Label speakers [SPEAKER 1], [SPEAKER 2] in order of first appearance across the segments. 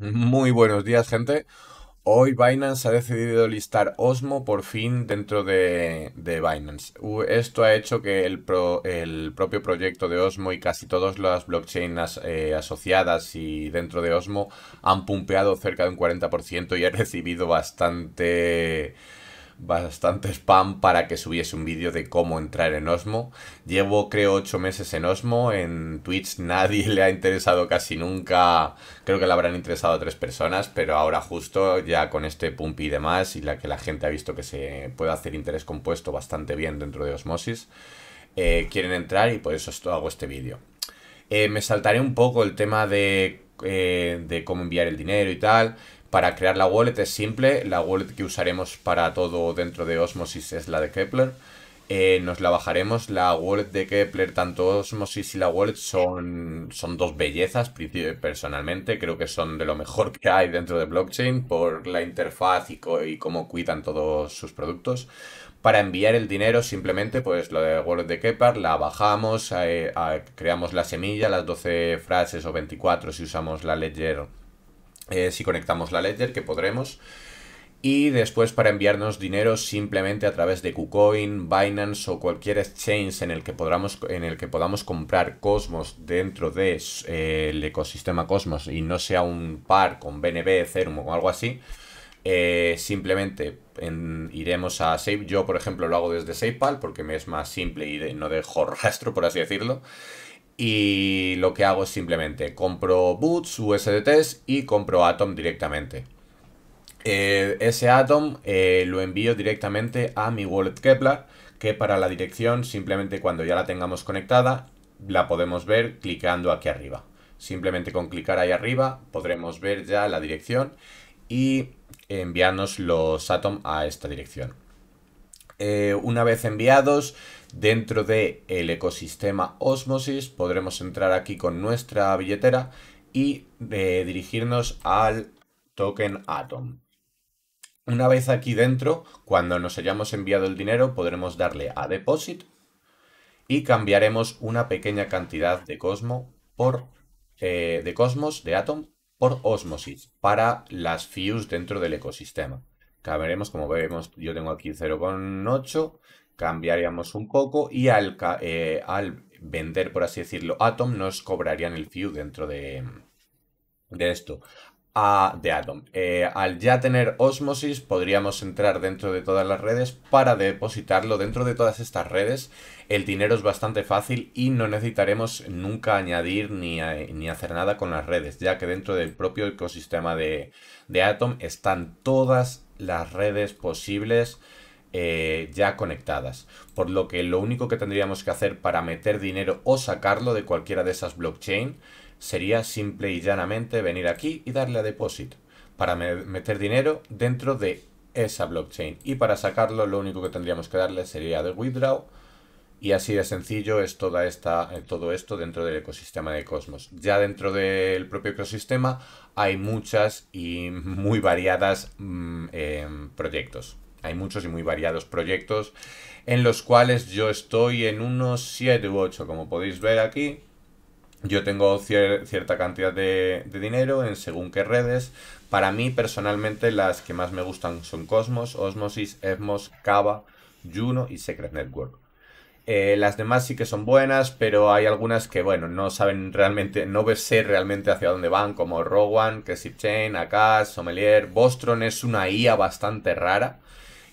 [SPEAKER 1] Muy buenos días, gente. Hoy Binance ha decidido listar Osmo por fin dentro de, Binance. Esto ha hecho que el, el, propio proyecto de Osmo y casi todas las blockchains eh, asociadas y dentro de Osmo han pumpeado cerca de un 40% y ha recibido bastante bastante spam para que subiese un vídeo de cómo entrar en Osmo. Llevo creo 8 meses en Osmo, en Twitch nadie le ha interesado casi nunca, creo que le habrán interesado a tres personas, pero ahora justo ya con este pump y demás y la que la gente ha visto que se puede hacer interés compuesto bastante bien dentro de Osmosis, eh, quieren entrar y por eso hago este vídeo. Eh, me saltaré un poco el tema de, eh, de cómo enviar el dinero y tal para crear la wallet es simple, la wallet que usaremos para todo dentro de Osmosis es la de Kepler. Eh, nos la bajaremos, la wallet de Kepler, tanto Osmosis y la wallet son, son dos bellezas personalmente, creo que son de lo mejor que hay dentro de blockchain por la interfaz y, cómo cuidan todos sus productos para enviar el dinero simplemente pues lo de wallet de Kepler la bajamos, eh, creamos la semilla, las 12 frases o 24 si usamos la ledger eh, si conectamos la ledger, que podremos. Y después para enviarnos dinero simplemente a través de KuCoin, Binance o cualquier exchange en el que, podamos, en el que podamos comprar Cosmos dentro del de, eh, ecosistema Cosmos y no sea un par con BNB, Ethereum o algo así, eh, simplemente iremos a Save. Yo, por ejemplo, lo hago desde SafePal porque me es más simple y no dejo rastro, por así decirlo y lo que hago es simplemente compro boots, USDTs y compro Atom directamente. Eh, ese Atom eh, lo envío directamente a mi wallet Kepler, que para la dirección simplemente cuando ya la tengamos conectada la podemos ver clicando aquí arriba. Simplemente con clicar ahí arriba podremos ver ya la dirección y enviarnos los Atom a esta dirección. Eh, una vez enviados, Dentro del ecosistema Osmosis podremos entrar aquí con nuestra billetera y eh, dirigirnos al token Atom. Una vez aquí dentro, cuando nos hayamos enviado el dinero, podremos darle a Deposit y cambiaremos una pequeña cantidad de, Cosmo por, eh, de Cosmos, de Atom, por Osmosis para las FIUs dentro del ecosistema. Cambiaremos, como vemos, yo tengo aquí 0,8 cambiaríamos un poco y al, eh, al vender, por así decirlo, Atom, nos cobrarían el FIU dentro de, de esto. A, de Atom. Eh, al ya tener Osmosis podríamos entrar dentro de todas las redes para depositarlo dentro de todas estas redes. El dinero es bastante fácil y no necesitaremos nunca añadir ni, eh, hacer nada con las redes, ya que dentro del propio ecosistema de, de Atom están todas las redes posibles eh, ya conectadas. Por lo que lo único que tendríamos que hacer para meter dinero o sacarlo de cualquiera de esas blockchain sería simple y llanamente venir aquí y darle a deposit para meter dinero dentro de esa blockchain. Y para sacarlo lo único que tendríamos que darle sería de withdraw. Y así de sencillo es toda esta, eh, todo esto dentro del ecosistema de Cosmos. Ya dentro del propio ecosistema hay muchas y muy variadas mm, eh, proyectos hay muchos y muy variados proyectos en los cuales yo estoy en unos 7 u 8, como podéis ver aquí. Yo tengo cierta cantidad de, dinero en según qué redes. Para mí, personalmente, las que más me gustan son Cosmos, Osmosis, Evmos, Cava, Juno y Secret Network. Eh, las demás sí que son buenas, pero hay algunas que, bueno, no saben realmente, no sé realmente hacia dónde van, como Rowan, que Chain, Akash, Sommelier. Bostron es una IA bastante rara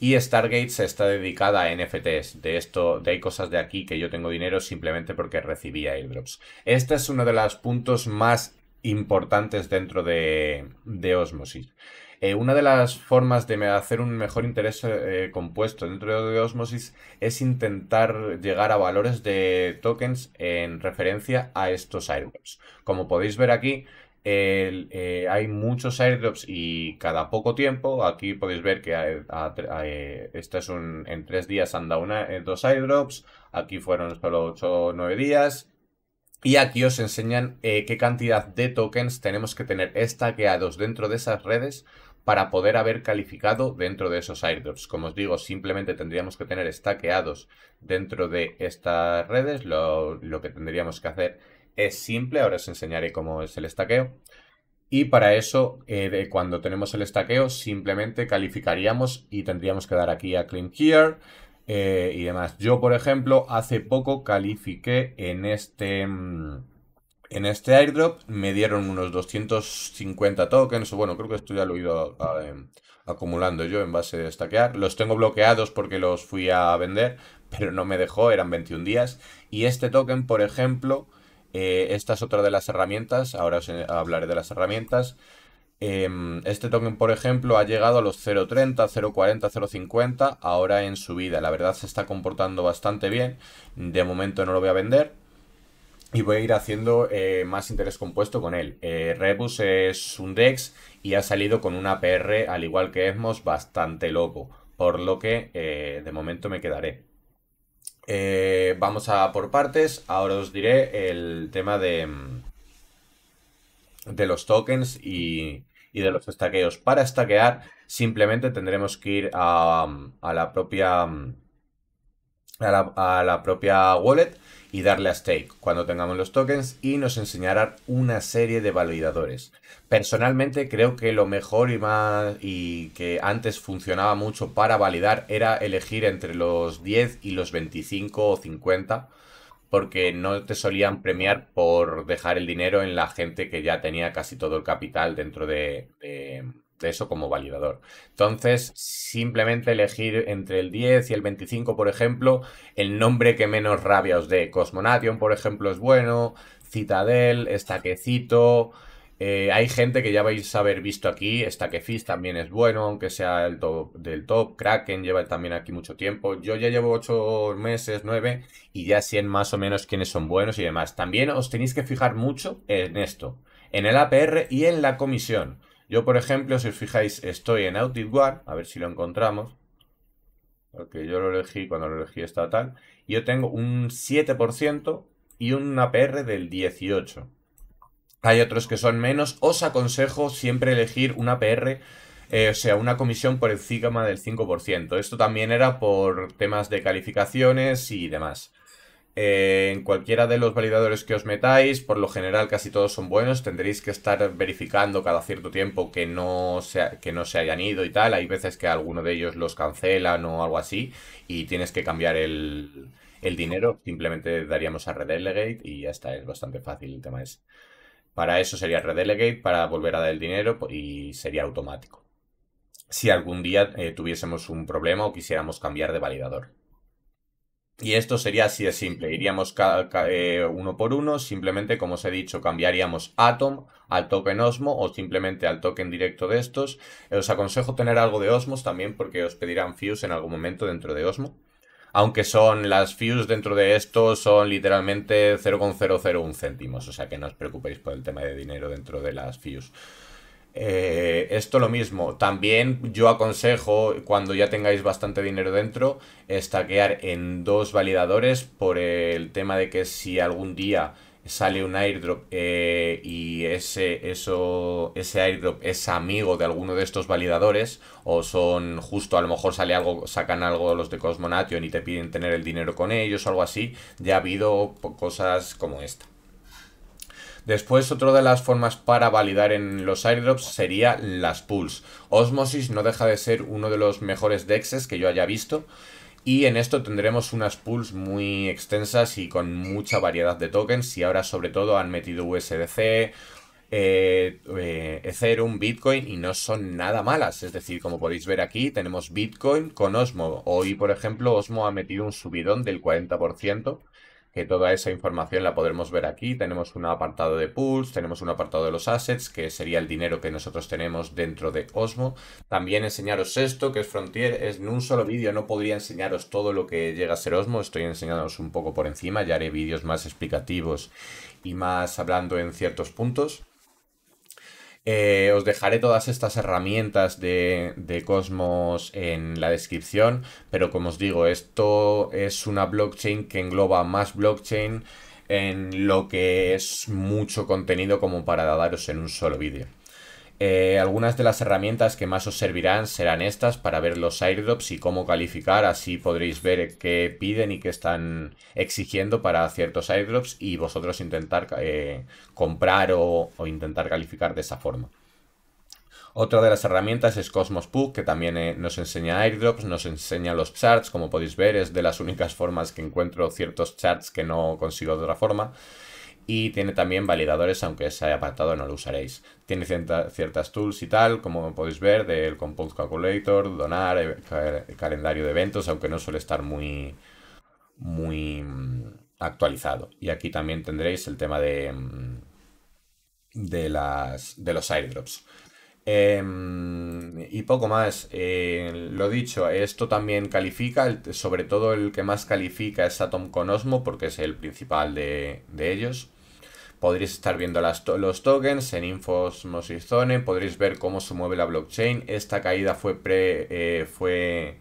[SPEAKER 1] y Stargate se está dedicada a NFTs. De esto, de hay cosas de aquí que yo tengo dinero simplemente porque recibí airdrops. Este es uno de los puntos más importantes dentro de, Osmosis. Eh, una de las formas de hacer un mejor interés eh, compuesto dentro de Osmosis es intentar llegar a valores de tokens en referencia a estos airdrops. Como podéis ver aquí, eh, hay muchos airdrops y cada poco tiempo, aquí podéis ver que a, eh, es un, en tres días han dado eh, dos airdrops, aquí fueron solo 8 o 9 días. Y aquí os enseñan qué cantidad de tokens tenemos que tener estaqueados dentro de esas redes para poder haber calificado dentro de esos airdrops. Como os digo, simplemente tendríamos que tener estaqueados dentro de estas redes. Lo, lo que tendríamos que hacer es simple, ahora os enseñaré cómo es el estaqueo. Y para eso, eh, cuando tenemos el estaqueo, simplemente calificaríamos y tendríamos que dar aquí a Clean Here eh, y demás. Yo, por ejemplo, hace poco califiqué en este, mm, en este airdrop, me dieron unos 250 tokens, bueno, creo que esto ya lo he ido em, acumulando yo en base de estaquear. Los tengo bloqueados porque los fui a vender, pero no me dejó, eran 21 días. Y este token, por ejemplo, eh, esta es otra de las herramientas, ahora os eh, hablaré de las herramientas. Em, este token, por ejemplo, ha llegado a los 0.30, 0.40, 0.50, ahora en subida. La verdad se está comportando bastante bien, de momento no lo voy a vender. Y voy a ir haciendo eh, más interés compuesto con él. Rebus es un DEX y ha salido con una PR, al igual que Esmos, bastante loco. Por lo que de momento me quedaré. Eh, vamos a por partes. Ahora os diré el tema de, mm, de los tokens y, de los estaqueos. Para estaquear simplemente tendremos que ir a, la propia... Mm, a la propia wallet y darle a stake cuando tengamos los tokens y nos enseñarán una serie de validadores. Personalmente creo que lo mejor y más y que antes funcionaba mucho para validar era elegir entre los 10 y los 25 o 50 porque no te solían premiar por dejar el dinero en la gente que ya tenía casi todo el capital dentro de de eso como validador. Entonces, simplemente elegir entre el 10 y el 25, por ejemplo, el nombre que menos rabia os dé. Cosmonation, por ejemplo, es bueno, Citadel, Estaquecito. Eh, hay gente que ya vais a haber visto aquí, Estaquefish también es bueno, aunque sea el del top, Kraken lleva también aquí mucho tiempo, yo ya llevo 8 meses, 9, y ya sé más o menos quiénes son buenos y demás. También os tenéis que fijar mucho en esto, en el APR y en la comisión. Yo, por ejemplo, si os fijáis, estoy en War, a ver si lo encontramos, porque yo lo elegí cuando lo elegí estatal. yo tengo un 7% y un APR del 18%. Hay otros que son menos, os aconsejo siempre elegir un APR eh, o sea, una comisión por encima del 5%. Esto también era por temas de calificaciones y demás. Eh, en cualquiera de los validadores que os metáis, por lo general casi todos son buenos, tendréis que estar verificando cada cierto tiempo que no, se, que no se hayan ido y tal. Hay veces que alguno de ellos los cancelan o algo así y tienes que cambiar el, dinero. Simplemente daríamos a Redelegate y ya está, es bastante fácil el tema es Para eso sería Redelegate, para volver a dar el dinero y sería automático. Si algún día eh, tuviésemos un problema o quisiéramos cambiar de validador. Y esto sería así de simple, iríamos eh, uno por uno, simplemente como os he dicho cambiaríamos Atom al token Osmo o simplemente al token directo de estos. Eh, os aconsejo tener algo de Osmos también porque os pedirán Fuse en algún momento dentro de Osmo. Aunque son las Fuse dentro de estos son literalmente 0,001 céntimos, o sea que no os preocupéis por el tema de dinero dentro de las Fuse. Eh, esto lo mismo. También yo aconsejo, cuando ya tengáis bastante dinero dentro, estaquear en dos validadores por el tema de que si algún día sale un airdrop eh, y ese, eso, ese airdrop es amigo de alguno de estos validadores o son justo a lo mejor sale algo, sacan algo los de Cosmonation y te piden tener el dinero con ellos o algo así, ya ha habido cosas como esta. Después, otra de las formas para validar en los airdrops sería las pools. Osmosis no deja de ser uno de los mejores dexes que yo haya visto. Y en esto tendremos unas pools muy extensas y con mucha variedad de tokens. Y ahora sobre todo han metido USDC, eh, eh, Ethereum, Bitcoin y no son nada malas. Es decir, como podéis ver aquí, tenemos Bitcoin con Osmo. Hoy, por ejemplo, Osmo ha metido un subidón del 40% que toda esa información la podremos ver aquí. Tenemos un apartado de pools, tenemos un apartado de los assets, que sería el dinero que nosotros tenemos dentro de Osmo. También enseñaros esto, que es Frontier, es en un solo vídeo no podría enseñaros todo lo que llega a ser Osmo, estoy enseñándoos un poco por encima, ya haré vídeos más explicativos y más hablando en ciertos puntos. Eh, os dejaré todas estas herramientas de, de, Cosmos en la descripción, pero como os digo, esto es una blockchain que engloba más blockchain en lo que es mucho contenido como para daros en un solo vídeo. Eh, algunas de las herramientas que más os servirán serán estas para ver los airdrops y cómo calificar, así podréis ver qué piden y qué están exigiendo para ciertos airdrops y vosotros intentar eh, comprar o, intentar calificar de esa forma. Otra de las herramientas es Cosmos Pug, que también eh, nos enseña airdrops, nos enseña los charts, como podéis ver, es de las únicas formas que encuentro ciertos charts que no consigo de otra forma y tiene también validadores, aunque ese apartado no lo usaréis. Tiene ciertas tools y tal, como podéis ver, del Compose Calculator, donar, eh, eh, calendario de eventos, aunque no suele estar muy, muy mm, actualizado. Y aquí también tendréis el tema de, mm, de, las, de los airdrops. Em, y poco más. Eh, lo dicho, esto también califica, sobre todo el que más califica es Atom con porque es el principal de, de ellos. Podréis estar viendo las los tokens en Infosmosis Zone, podréis ver cómo se mueve la blockchain. Esta caída fue, pre, eh, fue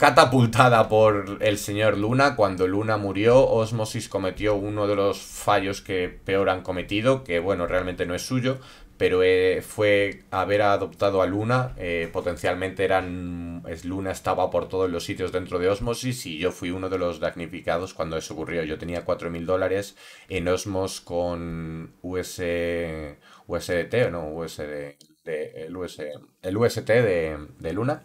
[SPEAKER 1] catapultada por el señor Luna. Cuando Luna murió, Osmosis cometió uno de los fallos que peor han cometido, que bueno, realmente no es suyo, pero eh, fue haber adoptado a Luna. Eh, potencialmente eran. Luna estaba por todos los sitios dentro de Osmosis y yo fui uno de los damnificados cuando eso ocurrió. Yo tenía 4.000 dólares en Osmos con US, USDT, o no, USD, el, US, el UST de, de Luna.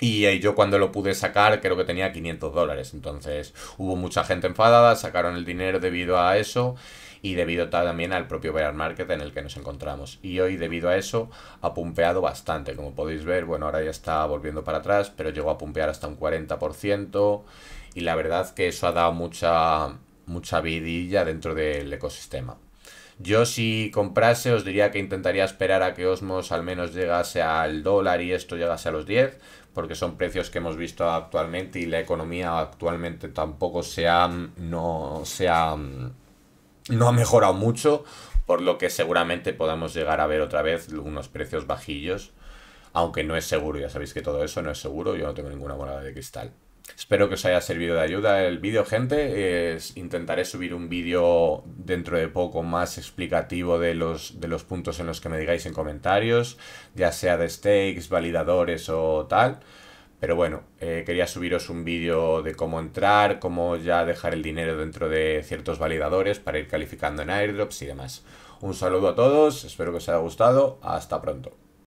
[SPEAKER 1] Y yo cuando lo pude sacar creo que tenía 500 dólares. Entonces hubo mucha gente enfadada, sacaron el dinero debido a eso y debido también al propio bear market en el que nos encontramos. Y hoy debido a eso ha pumpeado bastante. Como podéis ver, bueno, ahora ya está volviendo para atrás, pero llegó a pumpear hasta un 40%. Y la verdad que eso ha dado mucha, mucha vidilla dentro del ecosistema. Yo si comprase os diría que intentaría esperar a que Osmos al menos llegase al dólar y esto llegase a los 10, porque son precios que hemos visto actualmente y la economía actualmente tampoco se ha, no, no ha mejorado mucho, por lo que seguramente podamos llegar a ver otra vez unos precios bajillos, aunque no es seguro, ya sabéis que todo eso no es seguro, yo no tengo ninguna moneda de cristal. Espero que os haya servido de ayuda el vídeo, gente. intentaré subir un vídeo dentro de poco más explicativo de los, de los puntos en los que me digáis en comentarios, ya sea de stakes, validadores o tal. Pero bueno, eh, quería subiros un vídeo de cómo entrar, cómo ya dejar el dinero dentro de ciertos validadores para ir calificando en airdrops y demás. Un saludo a todos, espero que os haya gustado, hasta pronto.